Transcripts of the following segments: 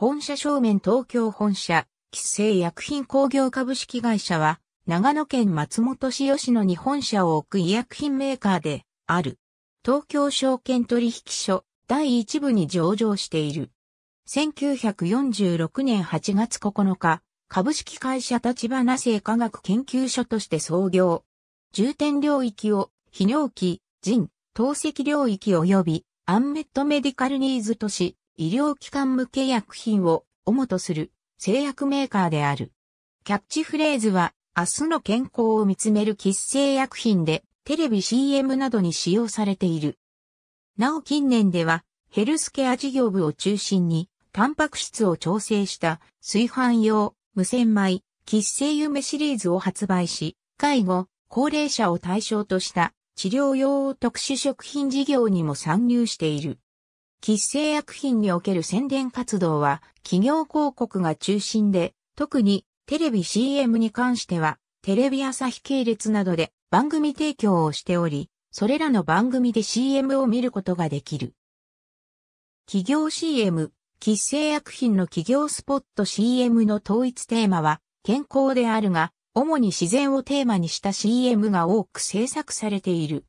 本社正面東京本社、喫制薬品工業株式会社は、長野県松本市吉野に本社を置く医薬品メーカーである。東京証券取引所第一部に上場している。1946年8月9日、株式会社立花生科学研究所として創業。重点領域を、泌尿器、腎、透析領域及び、アンメットメディカルニーズとし、医療機関向け薬品を主とする製薬メーカーである。キャッチフレーズは、明日の健康を見つめる喫製薬品で、テレビ CM などに使用されている。なお近年では、ヘルスケア事業部を中心に、タンパク質を調整した炊飯用無洗米、喫製夢シリーズを発売し、介護、高齢者を対象とした治療用特殊食品事業にも参入している。喫製薬品における宣伝活動は企業広告が中心で、特にテレビ CM に関しては、テレビ朝日系列などで番組提供をしており、それらの番組で CM を見ることができる。企業 CM、喫製薬品の企業スポット CM の統一テーマは健康であるが、主に自然をテーマにした CM が多く制作されている。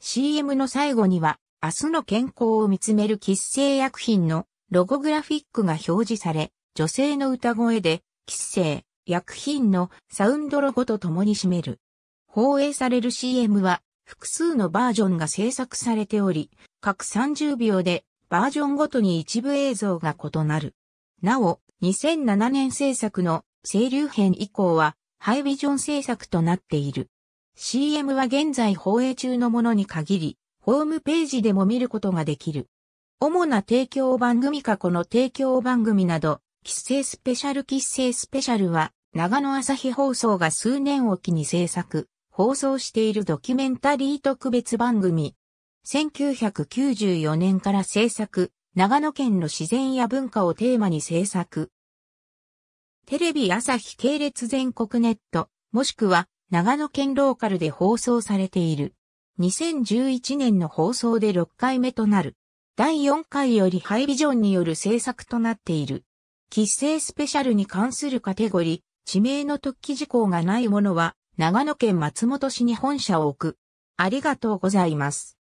CM の最後には明日の健康を見つめる喫製薬品のロゴグラフィックが表示され、女性の歌声で、喫製、薬品のサウンドロゴと共に締める。放映される CM は、複数のバージョンが制作されており、各30秒でバージョンごとに一部映像が異なる。なお、2007年制作の清流編以降は、ハイビジョン制作となっている。CM は現在放映中のものに限り、ホームページでも見ることができる。主な提供番組過去の提供番組など、喫製スペシャル喫製スペシャルは、長野朝日放送が数年おきに制作、放送しているドキュメンタリー特別番組。1994年から制作、長野県の自然や文化をテーマに制作。テレビ朝日系列全国ネット、もしくは長野県ローカルで放送されている。2011年の放送で6回目となる。第4回よりハイビジョンによる制作となっている。喫成スペシャルに関するカテゴリ、地名の特記事項がないものは、長野県松本市に本社を置く。ありがとうございます。